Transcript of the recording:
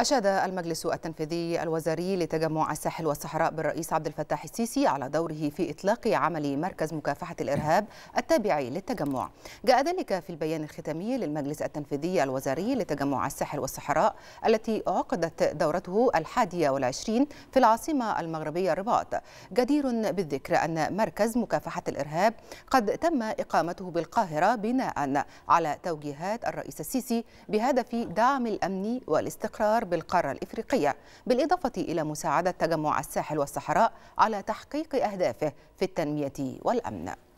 أشاد المجلس التنفيذي الوزاري لتجمع الساحل والصحراء بالرئيس عبد الفتاح السيسي على دوره في إطلاق عمل مركز مكافحة الإرهاب التابع للتجمع جاء ذلك في البيان الختامي للمجلس التنفيذي الوزاري لتجمع الساحل والصحراء التي عقدت دورته الحادية والعشرين في العاصمة المغربية الرباط جدير بالذكر أن مركز مكافحة الإرهاب قد تم إقامته بالقاهرة بناء على توجيهات الرئيس السيسي بهدف دعم الأمن والاستقرار بالقارة الإفريقية بالإضافة إلى مساعدة تجمع الساحل والصحراء على تحقيق أهدافه في التنمية والأمن